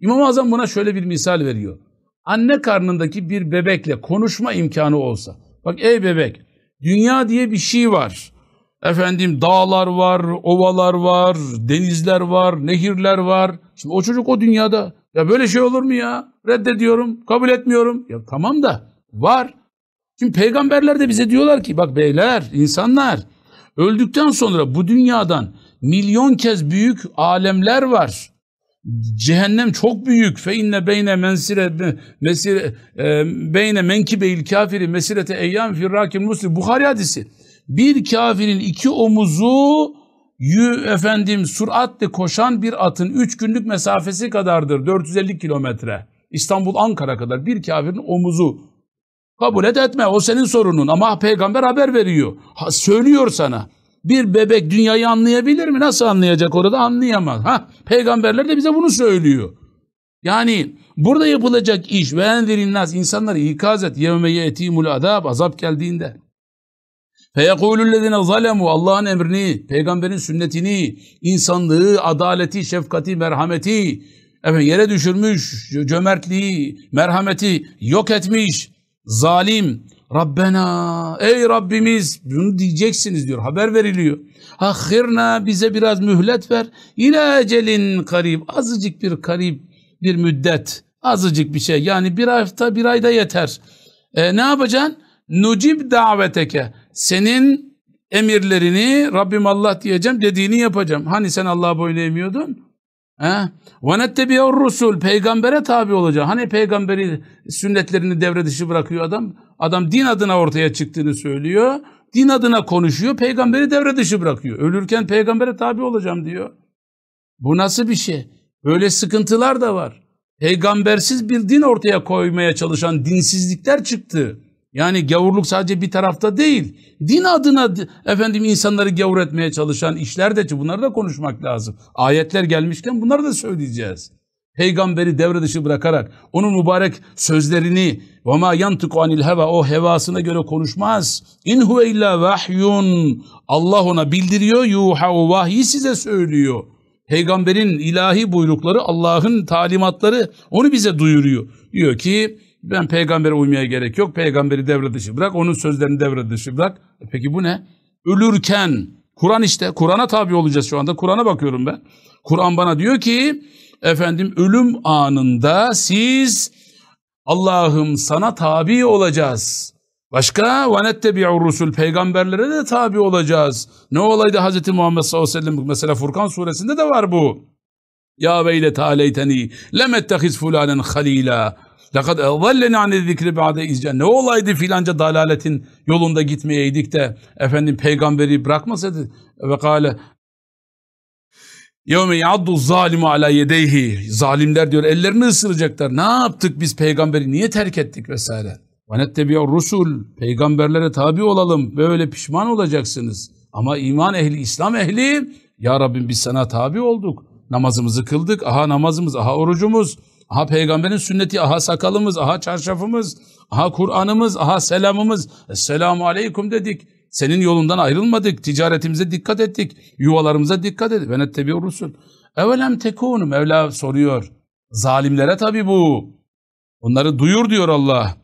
İmam-ı Azam buna şöyle bir misal veriyor anne karnındaki bir bebekle konuşma imkanı olsa. Bak ey bebek, dünya diye bir şey var. Efendim dağlar var, ovalar var, denizler var, nehirler var. Şimdi o çocuk o dünyada. Ya böyle şey olur mu ya? Reddediyorum, kabul etmiyorum. Ya tamam da var. Şimdi peygamberler de bize diyorlar ki bak beyler, insanlar öldükten sonra bu dünyadan milyon kez büyük alemler var cehennem çok büyük fe inne beyne mensire mesire e, beyne menkibeyil kafiri mesirete eyyam firrakil muslim Buhari hadisi bir kafirin iki omuzu yü efendim süratle koşan bir atın üç günlük mesafesi kadardır 450 kilometre İstanbul Ankara kadar bir kafirin omuzu kabul et etme o senin sorunun ama peygamber haber veriyor ha, söylüyor sana bir bebek dünyayı anlayabilir mi? Nasıl anlayacak orada? Anlayamaz. Ha, peygamberler de bize bunu söylüyor. Yani burada yapılacak iş ve endirinnas insanları ikaz et yevme yetimul adab azap geldiğinde. Feyekulüllezine zalemu Allah'ın emrini, peygamberin sünnetini, insanlığı, adaleti, şefkati, merhameti, efendim, yere düşürmüş, cömertliği, merhameti yok etmiş, zalim, Rabbena ey Rabbimiz bunu diyeceksiniz diyor haber veriliyor. Ahirna bize biraz mühlet ver. İle ecelin karib azıcık bir karib bir müddet azıcık bir şey yani bir hafta bir ayda yeter. E, ne yapacaksın? Nucib daveteke senin emirlerini Rabbim Allah diyeceğim dediğini yapacağım. Hani sen Allah'a boyun eğmiyordun? وَنَتَّبِيَ الرُّسُولُ Peygambere tabi olacak. Hani peygamberi sünnetlerini devre dışı bırakıyor adam. Adam din adına ortaya çıktığını söylüyor. Din adına konuşuyor. Peygamberi devre dışı bırakıyor. Ölürken peygambere tabi olacağım diyor. Bu nasıl bir şey? Böyle sıkıntılar da var. Peygambersiz bir din ortaya koymaya çalışan dinsizlikler çıktı. Yani gavurluk sadece bir tarafta değil. Din adına efendim insanları gavur etmeye çalışan işler de bunları da konuşmak lazım. Ayetler gelmişken bunları da söyleyeceğiz. Peygamberi devre dışı bırakarak onun mübarek sözlerini ve ma yantiku anil heva o hevasına göre konuşmaz. İn huve illa vahyun. Allah ona bildiriyor yuha o vahyi size söylüyor. Peygamberin ilahi buyrukları Allah'ın talimatları onu bize duyuruyor. Diyor ki ben peygambere uymaya gerek yok. Peygamberi devre dışı bırak. Onun sözlerini devre dışı bırak. E peki bu ne? Ölürken Kur'an işte. Kur'an'a tabi olacağız şu anda. Kur'an'a bakıyorum ben. Kur'an bana diyor ki efendim ölüm anında siz Allah'ım sana tabi olacağız. Başka وَنَتَّبِعُ rusul Peygamberlere de tabi olacağız. Ne olaydı Hazreti Muhammed sallallahu aleyhi ve sellem? Mesela Furkan suresinde de var bu. Ya veyle taleyteni lemettehiz fulanen halila. Lekad evvelleni ane zikri ba'de izce. Ne olaydı filanca dalaletin yolunda gitmeyeydik de efendim peygamberi bırakmasaydı. Ve kale Yevme yaddu zalimu ala yedeyhi. Zalimler diyor ellerini ısıracaklar. Ne yaptık biz peygamberi niye terk ettik vesaire. Vanettebiyor rusul. Peygamberlere tabi olalım. Böyle pişman olacaksınız. Ama iman ehli, İslam ehli ya Rabbim biz sana tabi olduk. Namazımızı kıldık. Aha namazımız, aha orucumuz. Aha peygamberin sünneti, aha sakalımız, aha çarşafımız, aha Kur'an'ımız, aha selamımız. Selamu aleyküm dedik. Senin yolundan ayrılmadık. Ticaretimize dikkat ettik. Yuvalarımıza dikkat edip. Ben ettebiyor rusul. Evelem tekunu Mevla soruyor. Zalimlere tabi bu. Onları duyur diyor Allah.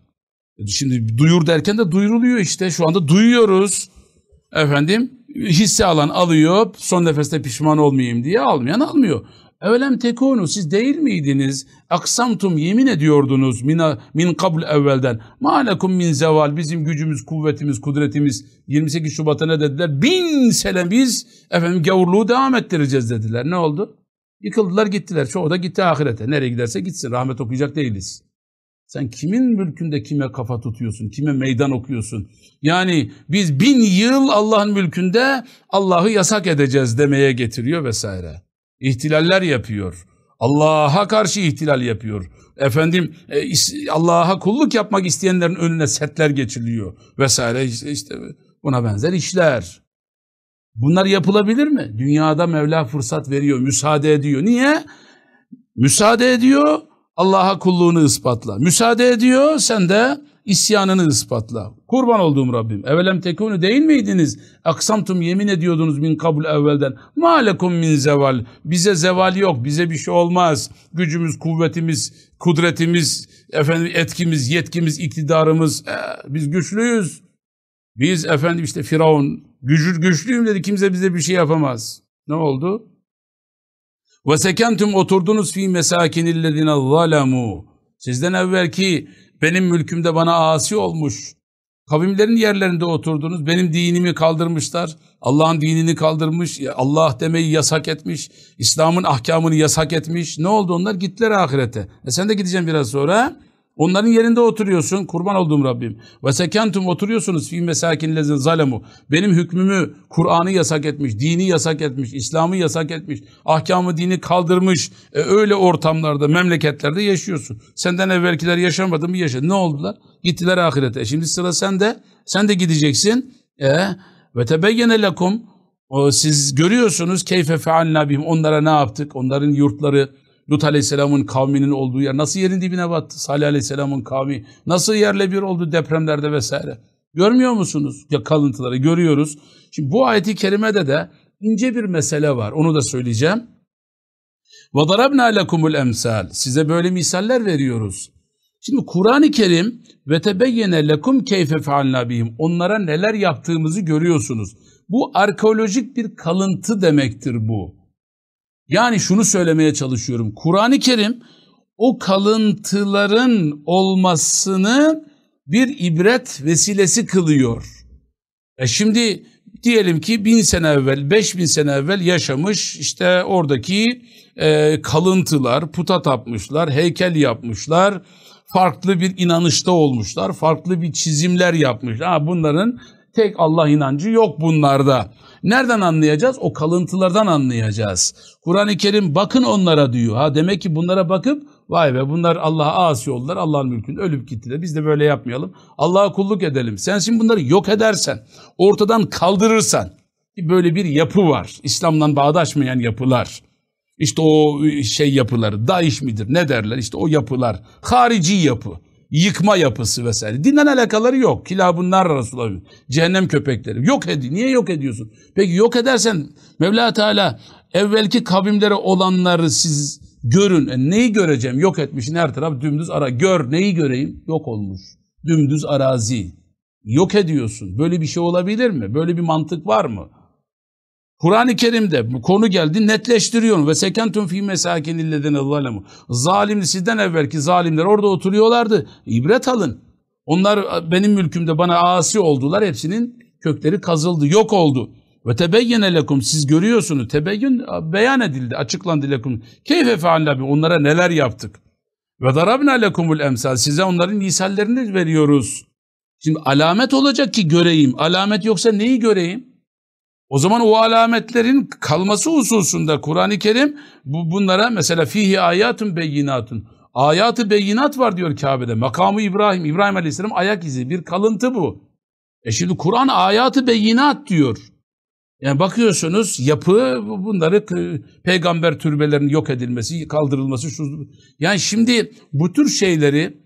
E, şimdi duyur derken de duyuruluyor işte. Şu anda duyuyoruz. Efendim hisse alan alıyor. Son nefeste pişman olmayayım diye almayan almıyor. Evlem tekunu siz değil miydiniz? Aksamtum yemin ediyordunuz mina, min kabl evvelden. Malekum min zeval bizim gücümüz, kuvvetimiz, kudretimiz 28 Şubat'a ne dediler? Bin sene biz efendim gavurluğu devam ettireceğiz dediler. Ne oldu? Yıkıldılar gittiler. Çoğu da gitti ahirete. Nereye giderse gitsin. Rahmet okuyacak değiliz. Sen kimin mülkünde kime kafa tutuyorsun, kime meydan okuyorsun? Yani biz bin yıl Allah'ın mülkünde Allah'ı yasak edeceğiz demeye getiriyor vesaire. İhtilaller yapıyor. Allah'a karşı ihtilal yapıyor. Efendim e, Allah'a kulluk yapmak isteyenlerin önüne setler geçiriliyor vesaire işte, işte buna benzer işler. Bunlar yapılabilir mi? Dünyada Mevla fırsat veriyor, müsaade ediyor. Niye? Müsaade ediyor, Allah'a kulluğunu ispatla. Müsaade ediyor, sen de isyanını ispatla. Kurban olduğum Rabbim. Evelem tekunu değil miydiniz? Aksamtum yemin ediyordunuz min kabul evvelden. Malekum min zeval. Bize zeval yok. Bize bir şey olmaz. Gücümüz, kuvvetimiz, kudretimiz, efendim etkimiz, yetkimiz, iktidarımız. Ee, biz güçlüyüz. Biz efendim işte Firavun gücü güçlüyüm dedi. Kimse bize bir şey yapamaz. Ne oldu? Ve sekentum oturdunuz fi mesakinillezine zalamu. Sizden evvelki benim mülkümde bana asi olmuş Kavimlerin yerlerinde oturdunuz. Benim dinimi kaldırmışlar. Allah'ın dinini kaldırmış. Allah demeyi yasak etmiş. İslam'ın ahkamını yasak etmiş. Ne oldu onlar? Gittiler ahirete. E sen de gideceğim biraz sonra. Onların yerinde oturuyorsun. Kurban olduğum Rabbim. Ve sekentum oturuyorsunuz fi mesakinlezin zalemu. Benim hükmümü Kur'an'ı yasak etmiş, dini yasak etmiş, İslam'ı yasak etmiş, ahkamı dini kaldırmış. E, öyle ortamlarda, memleketlerde yaşıyorsun. Senden evvelkiler yaşamadı mı yaşadı. Ne oldular? Gittiler ahirete. E, şimdi sıra sende. Sen de gideceksin. E, ve tebeyyene lekum. O, siz görüyorsunuz keyfe feal bihim. Onlara ne yaptık? Onların yurtları Lut Aleyhisselam'ın kavminin olduğu yer nasıl yerin dibine battı? Salih Aleyhisselam'ın kavmi nasıl yerle bir oldu depremlerde vesaire? Görmüyor musunuz? Ya kalıntıları görüyoruz. Şimdi bu ayeti kerimede de ince bir mesele var. Onu da söyleyeceğim. وَضَرَبْنَا لَكُمُ emsal. Size böyle misaller veriyoruz. Şimdi Kur'an-ı Kerim ve tebeyyene lekum keyfe fealna bihim. Onlara neler yaptığımızı görüyorsunuz. Bu arkeolojik bir kalıntı demektir bu. Yani şunu söylemeye çalışıyorum. Kur'an-ı Kerim o kalıntıların olmasını bir ibret vesilesi kılıyor. E şimdi diyelim ki bin sene evvel, beş bin sene evvel yaşamış işte oradaki e, kalıntılar, puta tapmışlar, heykel yapmışlar, farklı bir inanışta olmuşlar, farklı bir çizimler yapmışlar. Ha, bunların tek Allah inancı yok bunlarda. Nereden anlayacağız? O kalıntılardan anlayacağız. Kur'an-ı Kerim bakın onlara diyor. Ha demek ki bunlara bakıp vay be bunlar Allah'a asi oldular. Allah'ın mülkünde ölüp gittiler. Biz de böyle yapmayalım. Allah'a kulluk edelim. Sen şimdi bunları yok edersen, ortadan kaldırırsan böyle bir yapı var. İslam'dan bağdaşmayan yapılar. İşte o e, şey yapıları, Daiş midir ne derler İşte o yapılar, harici yapı yıkma yapısı vesaire. Dinden alakaları yok. Kila bunlar Resulullah. Cehennem köpekleri. Yok edi. Niye yok ediyorsun? Peki yok edersen Mevla Teala evvelki kabimlere olanları siz görün. E neyi göreceğim? Yok etmişin her taraf dümdüz ara. Gör neyi göreyim? Yok olmuş. Dümdüz arazi. Yok ediyorsun. Böyle bir şey olabilir mi? Böyle bir mantık var mı? Kur'an-ı Kerim'de bu konu geldi netleştiriyor. Ve sekentum fi mesakin illedine zalimu. Zalim sizden evvelki zalimler orada oturuyorlardı. İbret alın. Onlar benim mülkümde bana asi oldular. Hepsinin kökleri kazıldı, yok oldu. Ve tebeyyene lekum siz görüyorsunuz. Tebeyyün beyan edildi, açıklandı lekum. Keyfe fealna bi onlara neler yaptık. Ve darabna lekumul emsal size onların misallerini veriyoruz. Şimdi alamet olacak ki göreyim. Alamet yoksa neyi göreyim? O zaman o alametlerin kalması hususunda Kur'an-ı Kerim bu, bunlara mesela fihi ayatun beyinatun. Ayatı beyinat var diyor Kabe'de. Makamı İbrahim, İbrahim Aleyhisselam ayak izi bir kalıntı bu. E şimdi Kur'an ayatı beyinat diyor. Yani bakıyorsunuz yapı bunları peygamber türbelerinin yok edilmesi, kaldırılması. Şu, yani şimdi bu tür şeyleri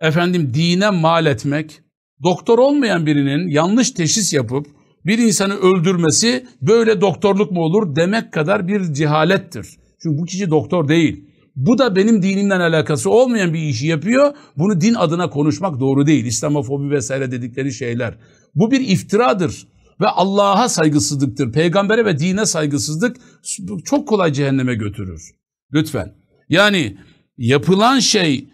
efendim dine mal etmek, doktor olmayan birinin yanlış teşhis yapıp bir insanı öldürmesi böyle doktorluk mu olur demek kadar bir cehalettir. Çünkü bu kişi doktor değil. Bu da benim dinimden alakası olmayan bir işi yapıyor. Bunu din adına konuşmak doğru değil. İslamofobi vesaire dedikleri şeyler. Bu bir iftiradır ve Allah'a saygısızlıktır. Peygambere ve dine saygısızlık çok kolay cehenneme götürür. Lütfen. Yani yapılan şey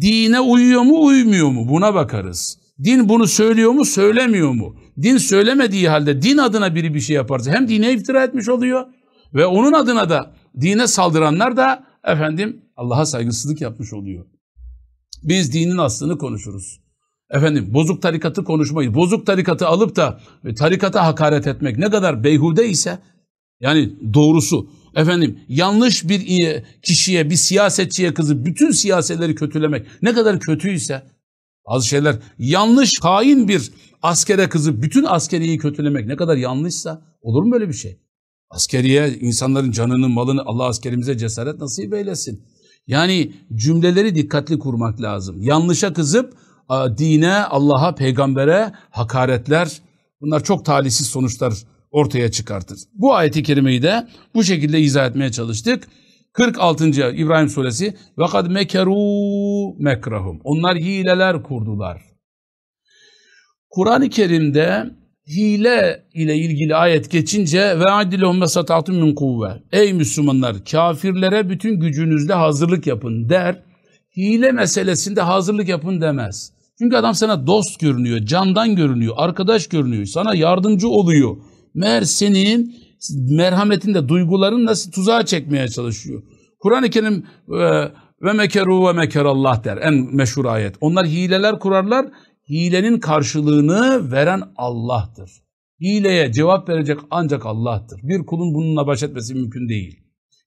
dine uyuyor mu uymuyor mu buna bakarız. Din bunu söylüyor mu söylemiyor mu? din söylemediği halde din adına biri bir şey yaparsa hem dine iftira etmiş oluyor ve onun adına da dine saldıranlar da efendim Allah'a saygısızlık yapmış oluyor. Biz dinin aslını konuşuruz. Efendim bozuk tarikatı konuşmayız. Bozuk tarikatı alıp da e, tarikata hakaret etmek ne kadar beyhude ise yani doğrusu efendim yanlış bir kişiye bir siyasetçiye kızı bütün siyasetleri kötülemek ne kadar kötüyse bazı şeyler yanlış, hain bir askere kızıp bütün askeriyi kötülemek ne kadar yanlışsa olur mu böyle bir şey? Askeriye insanların canını, malını Allah askerimize cesaret nasip eylesin. Yani cümleleri dikkatli kurmak lazım. Yanlışa kızıp dine, Allah'a, peygambere hakaretler bunlar çok talihsiz sonuçlar ortaya çıkartır. Bu ayeti kerimeyi de bu şekilde izah etmeye çalıştık. 46. İbrahim suresi ve kad mekeru mekrahum. Onlar hileler kurdular. Kur'an-ı Kerim'de hile ile ilgili ayet geçince ve adilehum mesatatu min kuvve. Ey Müslümanlar kafirlere bütün gücünüzle hazırlık yapın der. Hile meselesinde hazırlık yapın demez. Çünkü adam sana dost görünüyor, candan görünüyor, arkadaş görünüyor, sana yardımcı oluyor. Meğer senin merhametinde, duyguların nasıl tuzağa çekmeye çalışıyor. Kuran-ı Kerim e, ve mekeru ve mekerallah der en meşhur ayet. Onlar hileler kurarlar, hilenin karşılığını veren Allah'tır. Hileye cevap verecek ancak Allah'tır. Bir kulun bununla baş etmesi mümkün değil.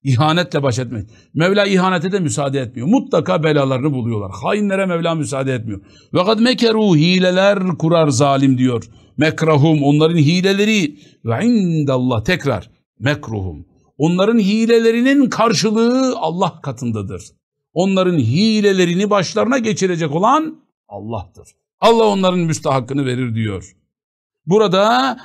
İhanetle baş etmek. Mevla ihanete de müsaade etmiyor. Mutlaka belalarını buluyorlar. Hainlere Mevla müsaade etmiyor. Ve kad mekeru hileler kurar zalim diyor mekrahum onların hileleri ve indallah tekrar mekruhum onların hilelerinin karşılığı Allah katındadır. Onların hilelerini başlarına geçirecek olan Allah'tır. Allah onların müstahakkını verir diyor. Burada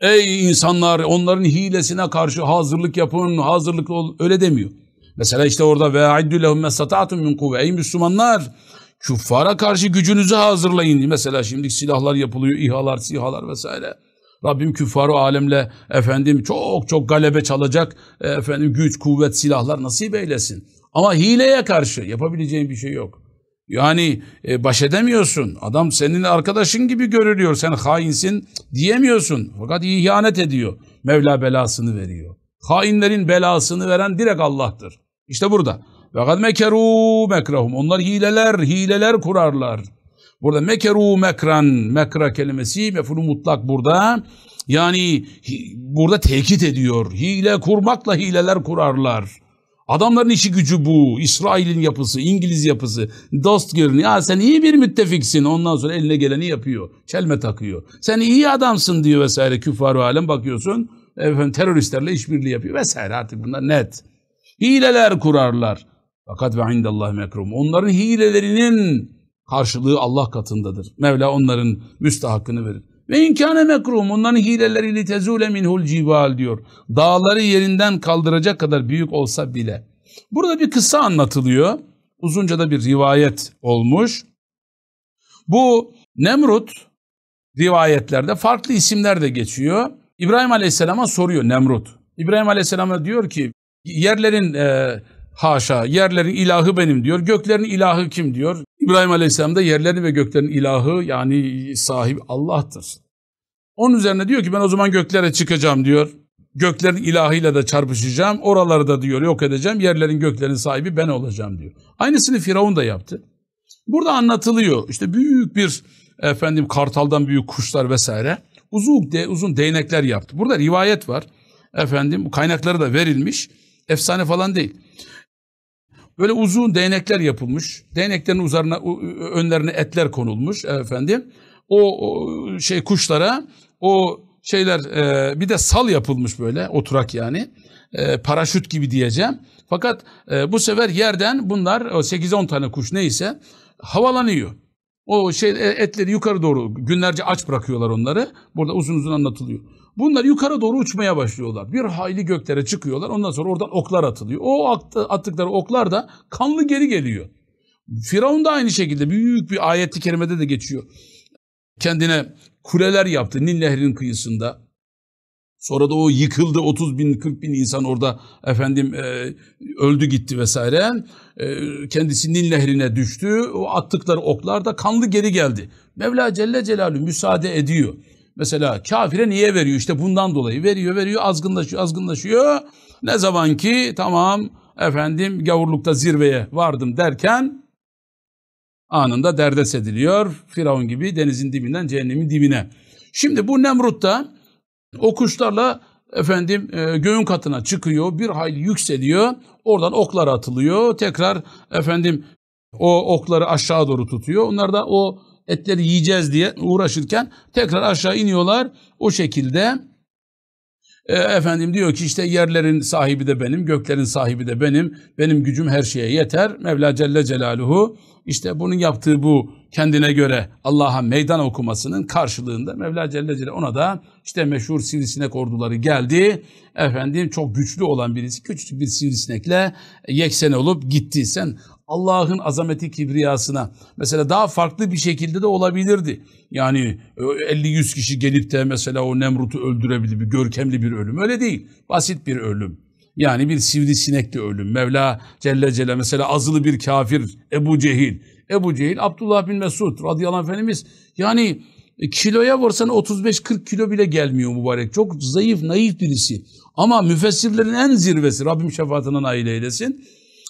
ey insanlar onların hilesine karşı hazırlık yapın, hazırlık ol öyle demiyor. Mesela işte orada ve aiddu lehum mesata'tum min kuvve. Ey Müslümanlar Küffara karşı gücünüzü hazırlayın. Mesela şimdi silahlar yapılıyor, İHA'lar, SİHA'lar vesaire. Rabbim küffarı alemle efendim çok çok galebe çalacak e, efendim güç, kuvvet, silahlar nasip eylesin. Ama hileye karşı yapabileceğin bir şey yok. Yani e, baş edemiyorsun. Adam senin arkadaşın gibi görülüyor. Sen hainsin diyemiyorsun. Fakat ihanet ediyor. Mevla belasını veriyor. Hainlerin belasını veren direkt Allah'tır. İşte burada. Ve kad mekeru mekrahum. Onlar hileler, hileler kurarlar. Burada mekeru mekran, mekra kelimesi mefulu mutlak burada. Yani burada tekit ediyor. Hile kurmakla hileler kurarlar. Adamların işi gücü bu. İsrail'in yapısı, İngiliz yapısı. Dost görünüyor. Ya sen iyi bir müttefiksin. Ondan sonra eline geleni yapıyor. Çelme takıyor. Sen iyi adamsın diyor vesaire. Küffar-ı alem bakıyorsun. Efendim teröristlerle işbirliği yapıyor vesaire. Artık bunlar net. Hileler kurarlar. Fakat ve indallah mekrum. Onların hilelerinin karşılığı Allah katındadır. Mevla onların müstahakını verir. Ve imkâne mekrum. Onların hileleri litezûle minhul cibal diyor. Dağları yerinden kaldıracak kadar büyük olsa bile. Burada bir kısa anlatılıyor. Uzunca da bir rivayet olmuş. Bu Nemrut rivayetlerde farklı isimler de geçiyor. İbrahim Aleyhisselam'a soruyor Nemrut. İbrahim Aleyhisselam'a diyor ki yerlerin e, Haşa yerlerin ilahı benim diyor. Göklerin ilahı kim diyor. İbrahim Aleyhisselam da yerlerin ve göklerin ilahı yani sahibi Allah'tır. Onun üzerine diyor ki ben o zaman göklere çıkacağım diyor. Göklerin ilahıyla da çarpışacağım. Oraları da diyor yok edeceğim. Yerlerin göklerin sahibi ben olacağım diyor. Aynısını Firavun da yaptı. Burada anlatılıyor işte büyük bir efendim kartaldan büyük kuşlar vesaire. Uzun, de, uzun değnekler yaptı. Burada rivayet var. Efendim kaynakları da verilmiş. Efsane falan değil. Böyle uzun değnekler yapılmış. Değneklerin uzarına, önlerine etler konulmuş efendim. O, o şey kuşlara o şeyler e, bir de sal yapılmış böyle oturak yani. E, paraşüt gibi diyeceğim. Fakat e, bu sefer yerden bunlar 8-10 tane kuş neyse havalanıyor. O şey e, etleri yukarı doğru günlerce aç bırakıyorlar onları. Burada uzun uzun anlatılıyor. Bunlar yukarı doğru uçmaya başlıyorlar. Bir hayli göklere çıkıyorlar. Ondan sonra oradan oklar atılıyor. O attıkları oklar da kanlı geri geliyor. Firavun da aynı şekilde büyük bir ayet-i kerimede de geçiyor. Kendine kuleler yaptı Nil Nehri'nin kıyısında. Sonra da o yıkıldı 30 bin 40 bin insan orada efendim e, öldü gitti vesaire. E, kendisi Nil Nehri'ne düştü. O attıkları oklar da kanlı geri geldi. Mevla Celle Celaluhu müsaade ediyor. Mesela kafire niye veriyor? İşte bundan dolayı veriyor, veriyor, azgınlaşıyor, azgınlaşıyor. Ne zaman ki tamam efendim gavurlukta zirveye vardım derken anında derdest ediliyor. Firavun gibi denizin dibinden cehennemin dibine. Şimdi bu nemrutta da o kuşlarla efendim e, göğün katına çıkıyor, bir hayli yükseliyor, oradan oklar atılıyor, tekrar efendim o okları aşağı doğru tutuyor. Onlar da o etleri yiyeceğiz diye uğraşırken tekrar aşağı iniyorlar. O şekilde e, efendim diyor ki işte yerlerin sahibi de benim, göklerin sahibi de benim, benim gücüm her şeye yeter. Mevla Celle Celaluhu işte bunun yaptığı bu kendine göre Allah'a meydan okumasının karşılığında Mevla Celle Celaluhu ona da işte meşhur sivrisinek orduları geldi. Efendim çok güçlü olan birisi küçük bir sivrisinekle yeksen olup gitti. Sen Allah'ın azameti kibriyasına. Mesela daha farklı bir şekilde de olabilirdi. Yani 50-100 e, kişi gelip de mesela o Nemrut'u öldürebilir bir görkemli bir ölüm. Öyle değil. Basit bir ölüm. Yani bir sivrisinek de ölüm. Mevla Celle Celle mesela azılı bir kafir Ebu Cehil. Ebu Cehil Abdullah bin Mesud radıyallahu anh Efendimiz yani e, kiloya vursan 35-40 kilo bile gelmiyor mübarek. Çok zayıf, naif birisi. Ama müfessirlerin en zirvesi Rabbim şefaatine nail eylesin.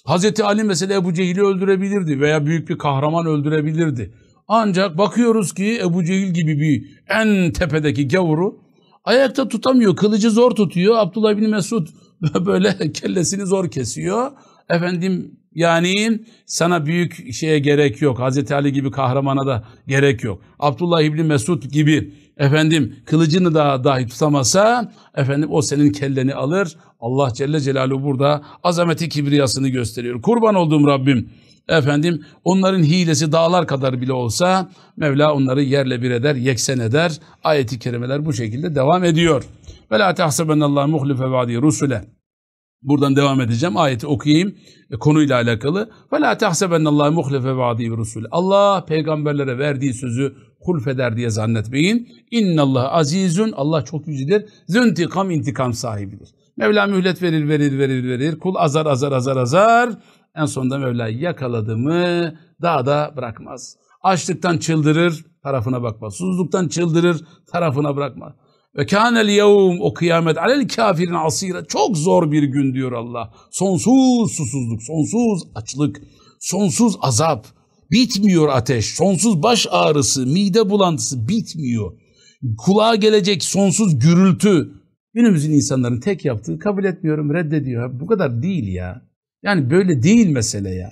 Hazreti Ali mesela Ebu Cehil'i öldürebilirdi veya büyük bir kahraman öldürebilirdi. Ancak bakıyoruz ki Ebu Cehil gibi bir en tepedeki gavuru ayakta tutamıyor, kılıcı zor tutuyor. Abdullah bin Mesud böyle kellesini zor kesiyor. Efendim yani sana büyük şeye gerek yok. Hazreti Ali gibi kahramana da gerek yok. Abdullah İbni Mesud gibi efendim kılıcını da dahi tutamasa efendim o senin kelleni alır. Allah Celle Celaluhu burada azameti kibriyasını gösteriyor. Kurban olduğum Rabbim efendim onların hilesi dağlar kadar bile olsa Mevla onları yerle bir eder, yeksen eder. Ayeti kerimeler bu şekilde devam ediyor. Ve la tehsebennallah muhlife vaadi rusule. Buradan devam edeceğim. Ayeti okuyayım. E, konuyla alakalı. Ve la tehsebennallah muhlife vaadi rusule. Allah peygamberlere verdiği sözü hulf eder diye zannetmeyin. İnnallah azizün Allah çok yücedir. Züntikam intikam sahibidir. Mevla mühlet verir verir verir verir. Kul azar azar azar azar. En sonunda Mevla yakaladı mı daha da bırakmaz. Açlıktan çıldırır tarafına bakmaz. Susuzluktan çıldırır tarafına bırakmaz. Ve kânel yevm o kıyamet alel kafirin asira. Çok zor bir gün diyor Allah. Sonsuz susuzluk, sonsuz açlık, sonsuz azap Bitmiyor ateş, sonsuz baş ağrısı, mide bulantısı bitmiyor. Kulağa gelecek sonsuz gürültü. Günümüzün insanların tek yaptığı kabul etmiyorum, reddediyor. Bu kadar değil ya. Yani böyle değil mesele ya.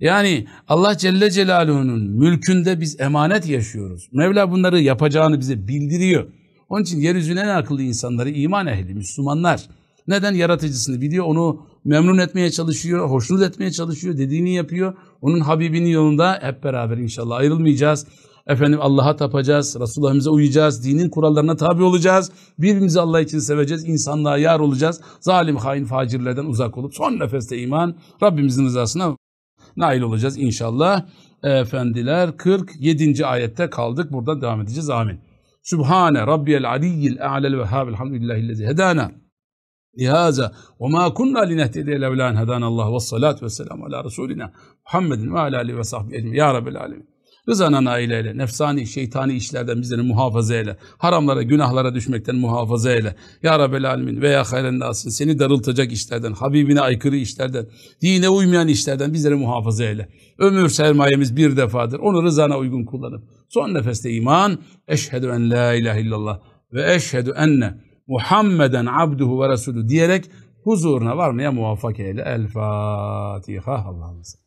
Yani Allah Celle Celaluhu'nun mülkünde biz emanet yaşıyoruz. Mevla bunları yapacağını bize bildiriyor. Onun için yeryüzünün en akıllı insanları iman ehli, Müslümanlar. Neden yaratıcısını biliyor, onu memnun etmeye çalışıyor, hoşnut etmeye çalışıyor, dediğini yapıyor. Onun Habibinin yolunda hep beraber inşallah ayrılmayacağız. Efendim Allah'a tapacağız, Resulullah'ımıza uyacağız, dinin kurallarına tabi olacağız. Birbirimizi Allah için seveceğiz, insanlığa yar olacağız. Zalim, hain, facirlerden uzak olup son nefeste iman Rabbimizin rızasına nail olacağız inşallah. Efendiler 47. ayette kaldık. Buradan devam edeceğiz. Amin. Subhane Rabbiyel Aliyyil A'lel Vehhab. Elhamdülillahillezi hedana lihaza ve ma kunna linehtediye levla en hedanallah ve salatu ve selamu ala Resulina Muhammedin ve ala ve sahbihi ecmi ya Rabbil alemin. Rızana nail eyle, nefsani, şeytani işlerden bizleri muhafaza eyle, haramlara, günahlara düşmekten muhafaza eyle. Ya Rabbel Alemin veya hayren nasin, seni darıltacak işlerden, Habibine aykırı işlerden, dine uymayan işlerden bizleri muhafaza eyle. Ömür sermayemiz bir defadır, onu rızana uygun kullanıp, son nefeste iman, eşhedü en la ilahe illallah ve eşhedü enne محمدا عبده ورسوله diyerek huzuruna varmaya muvaffak eyle. El Fatiha. Allah'ımız.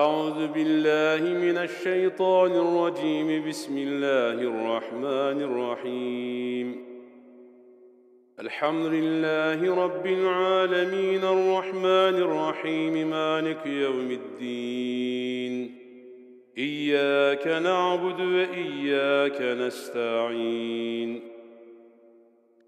أعوذ بالله من الشيطان الرجيم بسم الله الرحمن الرحيم الحمد لله رب العالمين الرحمن الرحيم مالك يوم الدين إياك نعبد وإياك نستعين